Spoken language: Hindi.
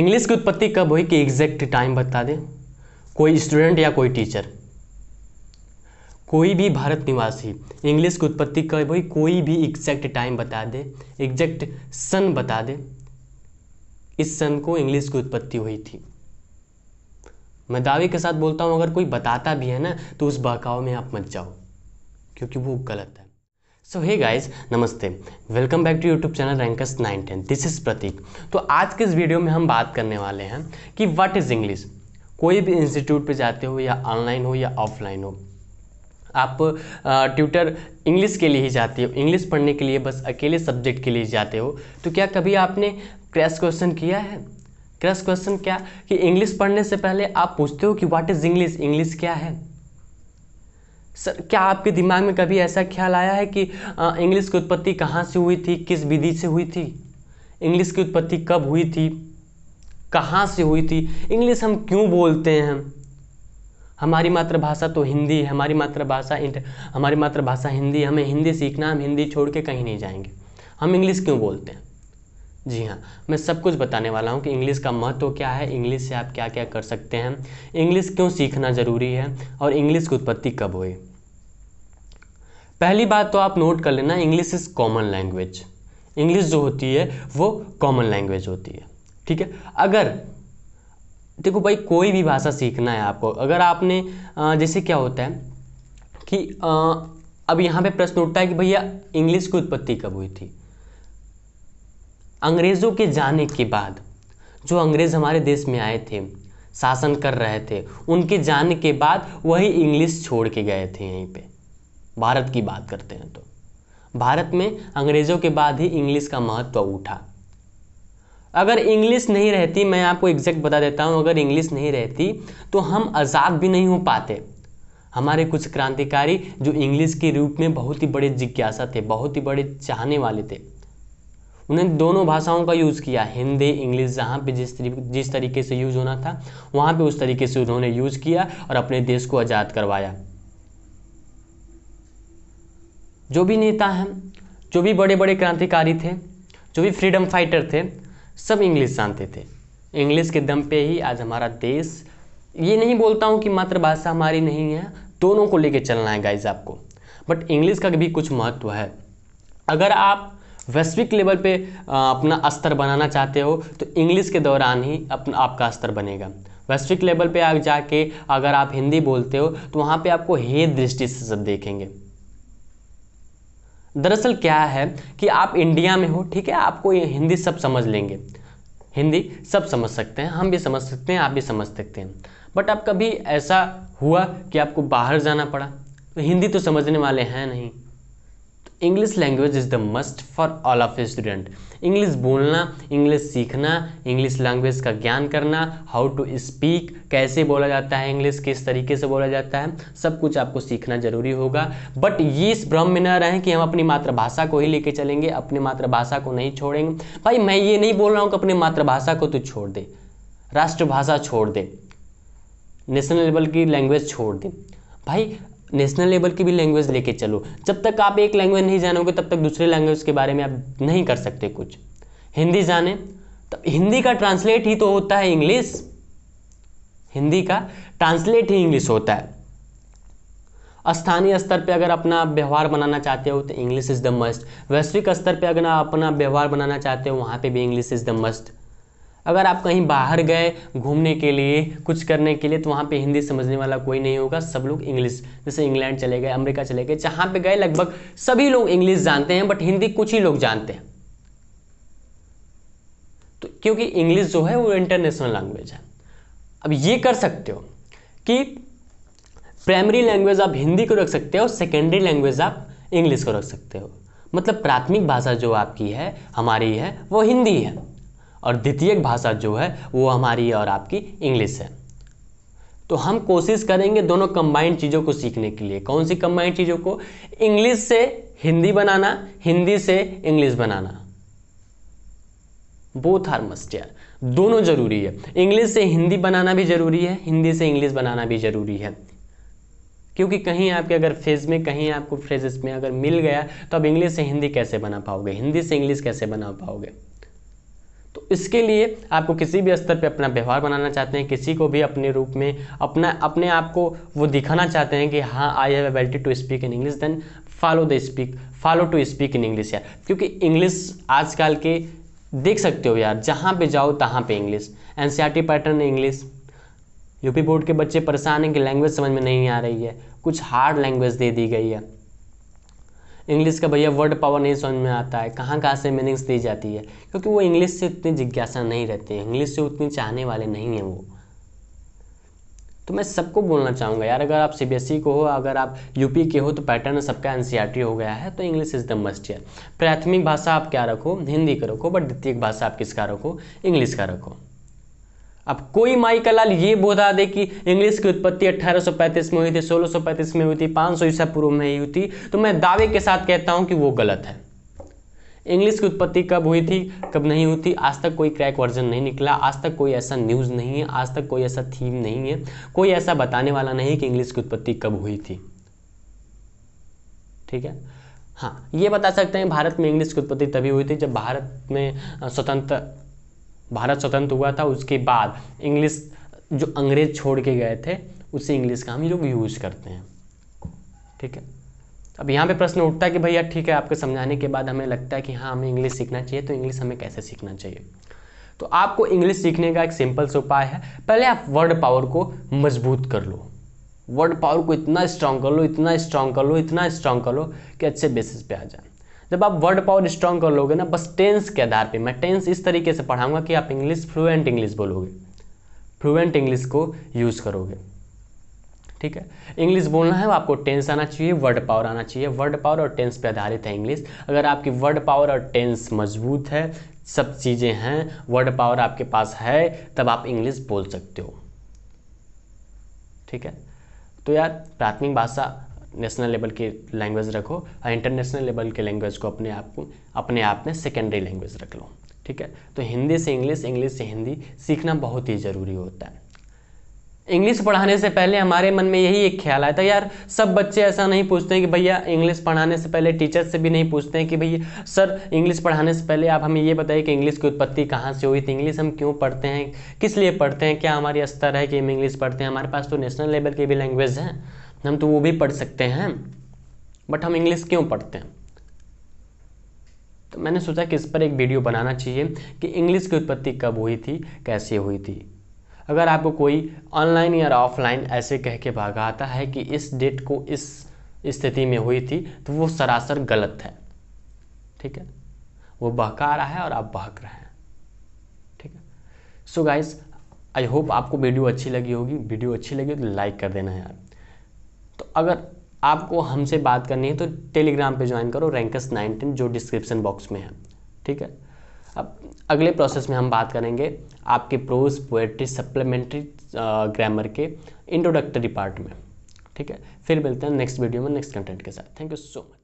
इंग्लिश की उत्पत्ति कब हुई कि एग्जैक्ट टाइम बता दें कोई स्टूडेंट या कोई टीचर कोई भी भारत निवासी इंग्लिश की उत्पत्ति कब हुई कोई भी एग्जैक्ट टाइम बता दे एग्जैक्ट सन बता दे इस सन को इंग्लिश की उत्पत्ति हुई थी मैं दावे के साथ बोलता हूँ अगर कोई बताता भी है ना तो उस बहकाव में आप मत जाओ क्योंकि वो गलत है सो हे गाइज नमस्ते welcome back to YouTube channel Rankers nine ten this is Prateek तो आज के इस वीडियो में हम बात करने वाले हैं कि व्हाट इज़ इंग्लिश कोई भी इंस्टीट्यूट पे जाते हो या ऑनलाइन हो या ऑफलाइन हो आप ट्यूटर इंग्लिश के लिए ही जाते हो इंग्लिश पढ़ने के लिए बस अकेले सब्जेक्ट के लिए जाते हो तो क्या कभी आपने क्रैश क्वेश्चन किया है क्रैश क्वेश्चन क्या कि इंग्लिश पढ़ने से पहले आप पूछते हो कि व्हाट इज़ इंग्लिश इंग्लिश क्या है सर क्या आपके दिमाग में कभी ऐसा ख्याल आया है कि इंग्लिश की उत्पत्ति कहाँ से हुई थी किस विधि से हुई थी इंग्लिश की उत्पत्ति कब हुई थी कहाँ से हुई थी इंग्लिश हम क्यों बोलते हैं हमारी मातृभाषा तो हिंदी है हमारी मातृभाषा हमारी मातृभाषा हिंदी हमें हिंदी सीखना हम हिंदी छोड़ के कहीं नहीं जाएंगे हम इंग्लिश क्यों बोलते हैं जी हाँ मैं सब कुछ बताने वाला हूँ कि इंग्लिश का महत्व क्या है इंग्लिश से आप क्या क्या कर सकते हैं इंग्लिश क्यों सीखना ज़रूरी है और इंग्लिश की उत्पत्ति कब हुई पहली बात तो आप नोट कर लेना English is common language English जो होती है वो कॉमन लैंग्वेज होती है ठीक है अगर देखो भाई कोई भी भाषा सीखना है आपको अगर आपने जैसे क्या होता है कि अब यहाँ पे प्रश्न उठता है कि भैया इंग्लिश की उत्पत्ति कब हुई थी अंग्रेज़ों के जाने के बाद जो अंग्रेज़ हमारे देश में आए थे शासन कर रहे थे उनके जाने के बाद वही इंग्लिश छोड़ के गए थे यहीं पे भारत की बात करते हैं तो भारत में अंग्रेज़ों के बाद ही इंग्लिश का महत्व उठा अगर इंग्लिश नहीं रहती मैं आपको एग्जैक्ट बता देता हूँ अगर इंग्लिश नहीं रहती तो हम आज़ाद भी नहीं हो पाते हमारे कुछ क्रांतिकारी जो इंग्लिश के रूप में बहुत ही बड़े जिज्ञासा थे बहुत ही बड़े चाहने वाले थे उन्हें दोनों भाषाओं का यूज़ किया हिंदी इंग्लिश जहाँ पे जिस तरीके जिस तरीके से यूज़ होना था वहाँ पे उस तरीके से उन्होंने यूज़ किया और अपने देश को आज़ाद करवाया जो भी नेता हैं जो भी बड़े बड़े क्रांतिकारी थे जो भी फ्रीडम फाइटर थे सब इंग्लिश जानते थे इंग्लिश के दम पे ही आज हमारा देश ये नहीं बोलता हूँ कि मातृभाषा हमारी नहीं है दोनों को लेके चलना है गाइज आपको बट इंग्लिश का भी कुछ महत्व है अगर आप वैश्विक लेवल पे अपना स्तर बनाना चाहते हो तो इंग्लिश के दौरान ही अपना आपका स्तर बनेगा वैश्विक लेवल पे आप जाके अगर आप हिंदी बोलते हो तो वहाँ पे आपको हे दृष्टि से सब देखेंगे दरअसल क्या है कि आप इंडिया में हो ठीक है आपको ये हिंदी सब समझ लेंगे हिंदी सब समझ सकते हैं हम भी समझ सकते हैं आप भी समझ सकते हैं बट आप कभी ऐसा हुआ कि आपको बाहर जाना पड़ा तो हिंदी तो समझने वाले हैं नहीं English language is the must for all of student English बोलना इंग्लिश सीखना इंग्लिश लैंग्वेज का ज्ञान करना हाउ टू स्पीक कैसे बोला जाता है इंग्लिश किस तरीके से बोला जाता है सब कुछ आपको सीखना जरूरी होगा बट ये इस भ्रम में न रहें कि हम अपनी मातृभाषा को ही लेके चलेंगे अपनी मातृभाषा को नहीं छोड़ेंगे भाई मैं ये नहीं बोल रहा हूँ कि अपनी मातृभाषा को तो छोड़ दे राष्ट्रभाषा छोड़ दे नेशनल लेवल की लैंग्वेज छोड़ दे भाई नेशनल लेवल की भी लैंग्वेज लेके चलो जब तक आप एक लैंग्वेज नहीं जानोगे तब तक दूसरे लैंग्वेज के बारे में आप नहीं कर सकते कुछ हिंदी जाने तब तो हिंदी का ट्रांसलेट ही तो होता है इंग्लिश हिंदी का ट्रांसलेट ही इंग्लिश होता है स्थानीय स्तर पे अगर अपना व्यवहार बनाना चाहते हो तो इंग्लिश इज़ द मस्ट वैश्विक स्तर पे अगर अपना व्यवहार बनाना चाहते हो वहाँ पे भी इंग्लिश इज़ द मस्ट अगर आप कहीं बाहर गए घूमने के लिए कुछ करने के लिए तो वहाँ पे हिंदी समझने वाला कोई नहीं होगा सब लोग इंग्लिश जैसे इंग्लैंड चले गए अमेरिका चले गए जहाँ पे गए लगभग सभी लोग इंग्लिश जानते हैं बट हिंदी कुछ ही लोग जानते हैं तो क्योंकि इंग्लिश जो है वो इंटरनेशनल लैंग्वेज है अब ये कर सकते हो कि प्राइमरी लैंग्वेज आप हिंदी को रख सकते हो सेकेंडरी लैंग्वेज आप इंग्लिश को रख सकते हो मतलब प्राथमिक भाषा जो आपकी है हमारी है वो हिंदी है और द्वितीयक भाषा जो है वो हमारी और आपकी इंग्लिश है तो हम कोशिश करेंगे दोनों कंबाइंड चीज़ों को सीखने के लिए कौन सी कंबाइंड चीज़ों को इंग्लिश से हिंदी बनाना हिंदी से इंग्लिश बनाना बोथ आर मस्ट यार दोनों जरूरी है इंग्लिश से हिंदी बनाना भी जरूरी है हिंदी से इंग्लिश बनाना भी जरूरी है क्योंकि कहीं आपके अगर फ्रेज में कहीं आपको फ्रेजेस में अगर मिल गया तो अब इंग्लिश से हिंदी कैसे बना पाओगे हिंदी से इंग्लिश कैसे बना पाओगे तो इसके लिए आपको किसी भी स्तर पे अपना व्यवहार बनाना चाहते हैं किसी को भी अपने रूप में अपना अपने आप को वो दिखाना चाहते हैं कि हाँ I have ability to speak in English then follow the speak follow to speak in English यार क्योंकि इंग्लिश आजकल के देख सकते हो यार जहाँ पे जाओ तहाँ पे इंग्लिश एन पैटर्न इंग्लिश यूपी बोर्ड के बच्चे परेशान हैं कि लैंग्वेज समझ में नहीं आ रही है कुछ हार्ड लैंग्वेज दे दी गई है इंग्लिश का भैया वर्ड पावर नहीं समझ में आता है कहाँ कहाँ से मीनिंग्स दी जाती है क्योंकि वो इंग्लिश से उतनी जिज्ञासा नहीं रहती है इंग्लिश से उतनी चाहने वाले नहीं हैं वो तो मैं सबको बोलना चाहूँगा यार अगर आप सी e को हो अगर आप यूपी के हो तो पैटर्न सबका एन e हो गया है तो इंग्लिश इज़ द मस्ट है प्राथमिक भाषा आप क्या रखो हिंदी का रखो बट द्वितीय भाषा आप किसका रखो इंग्लिश का रखो अब कोई माई कलाल ये बोधा दे कि इंग्लिश की उत्पत्ति 1835 में हुई थी 1635 में हुई थी 500 सौ ईसा पूर्व में ही हुई थी तो मैं दावे के साथ कहता हूं कि वो गलत है इंग्लिश की उत्पत्ति कब हुई थी कब नहीं हुई थी आज तक कोई क्रैक वर्जन नहीं निकला आज तक कोई ऐसा न्यूज़ नहीं है आज तक कोई ऐसा थीम नहीं है कोई ऐसा बताने वाला नहीं कि इंग्लिश की उत्पत्ति कब हुई थी ठीक है हाँ ये बता सकते हैं भारत में इंग्लिश की उत्पत्ति तभी हुई थी जब भारत में स्वतंत्र भारत स्वतंत्र हुआ था उसके बाद इंग्लिश जो अंग्रेज छोड़ के गए थे उसे इंग्लिश का हम लोग यूज करते हैं ठीक है अब यहाँ पे प्रश्न उठता है कि भैया ठीक है आपके समझाने के बाद हमें लगता है कि हाँ हमें इंग्लिश सीखना चाहिए तो इंग्लिश हमें कैसे सीखना चाहिए तो आपको इंग्लिश सीखने का एक सिंपल सा उपाय है पहले आप वर्ड पावर को मजबूत कर लो वर्ड पावर को इतना स्ट्रांग कर लो इतना स्ट्रांग कर लो इतना स्ट्रांग कर लो कि अच्छे बेसिस पे आ जाए जब आप वर्ड पावर स्ट्रॉन्ग कर लोगे ना बस टेंस के आधार पे मैं टेंस इस तरीके से पढ़ाऊंगा कि आप इंग्लिश फ्लुएंट इंग्लिश बोलोगे फ्लुएंट इंग्लिश को यूज़ करोगे ठीक है इंग्लिश बोलना है आपको टेंस आना चाहिए वर्ड पावर आना चाहिए वर्ड पावर और टेंस पे आधारित है इंग्लिश अगर आपकी वर्ड पावर और टेंस मजबूत है सब चीज़ें हैं वर्ड पावर आपके पास है तब आप इंग्लिश बोल सकते हो ठीक है तो यार प्राथमिक भाषा नेशनल लेवल की लैंग्वेज रखो और इंटरनेशनल लेवल के लैंग्वेज को अपने आप को अपने आप में सेकेंडरी लैंग्वेज रख लो ठीक है तो हिंदी से इंग्लिश इंग्लिश से हिंदी सीखना बहुत ही ज़रूरी होता है इंग्लिश पढ़ाने से पहले हमारे मन में यही एक ख्याल आया था यार सब बच्चे ऐसा नहीं पूछते हैं कि भैया इंग्लिश पढ़ाने से पहले टीचर से भी नहीं पूछते हैं कि भैया सर इंग्लिश पढ़ाने से पहले आप हमें ये बताइए कि इंग्लिश की उत्पत्ति कहाँ से हुई थी इंग्लिश हम क्यों पढ़ते हैं किस लिए पढ़ते हैं क्या हमारी स्तर है कि हम इंग्लिश पढ़ते हैं हमारे पास तो नेशनल लेवल की भी लैंग्वेज हैं हम तो वो भी पढ़ सकते हैं बट हम इंग्लिश क्यों पढ़ते हैं तो मैंने सोचा कि इस पर एक वीडियो बनाना चाहिए कि इंग्लिश की उत्पत्ति कब हुई थी कैसे हुई थी अगर आपको कोई ऑनलाइन या ऑफलाइन ऐसे कह के भागाता है कि इस डेट को इस स्थिति में हुई थी तो वो सरासर गलत है ठीक है वो बहका रहा है और आप बहक रहे हैं ठीक है सो गाइस आई होप आपको वीडियो अच्छी लगी होगी वीडियो अच्छी लगी तो लाइक कर देना यार तो अगर आपको हमसे बात करनी है तो टेलीग्राम पे ज्वाइन करो रैंकस नाइनटीन जो डिस्क्रिप्शन बॉक्स में है ठीक है अब अगले प्रोसेस में हम बात करेंगे आपके प्रोज पोएट्री सप्लीमेंट्री ग्रामर के इंट्रोडक्टरी पार्ट में ठीक है फिर मिलते हैं नेक्स्ट वीडियो में नेक्स्ट कंटेंट के साथ थैंक यू सो मच